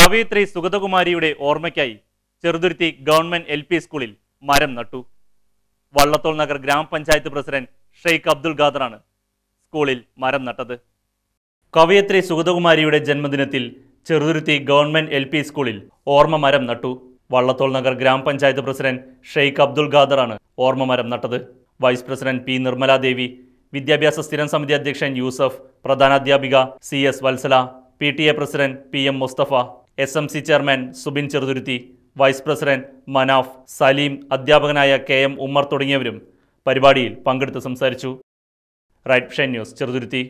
കവയിത്രി സുഗതകുമാരിയുടെ ഓർമ്മയ്ക്കായി Cheruthuruthy government L P സ്കൂളിൽ മരം നട്ടു വള്ളത്തോൾ നഗർ ഗ്രാമപഞ്ചായത്ത് പ്രസിഡന്റ് ഷെയ്ഖ് അബ്ദുൽ ഖാദറാണ് സ്കൂളിൽ മരം നട്ടത് കവയിത്രി സുഗതകുമാരിയുടെ ജന്മദിനത്തിൽ ചെറുതുരുത്തി ഗവൺമെന്റ് എൽ പി സ്കൂളിൽ ഓർമ്മ മരം നട്ടു വള്ളത്തോൾ നഗർ ഗ്രാമപഞ്ചായത്ത് പ്രസിഡന്റ് ഷെയ്ഖ് അബ്ദുൾ ഖാദറാണ് ഓർമ്മ മരം നട്ടത് വൈസ് പ്രസിഡന്റ് പി നിർമ്മലാദേവി വിദ്യാഭ്യാസ സ്ഥിരം സമിതി അധ്യക്ഷൻ യൂസഫ് പ്രധാനാധ്യാപിക C S Vatsala P T A president P M Mustafa S M C chairman Subin Cheruthuruthy vice president Manaf Saleem അധ്യാപകനായ കെ എം ഉമ്മർ തുടങ്ങിയവരും പരിപാടിയിൽ പങ്കെടുത്ത് സംസാരിച്ചു റൈറ്റ് ഷൈൻ ന്യൂസ് ചെറുതുരുത്തി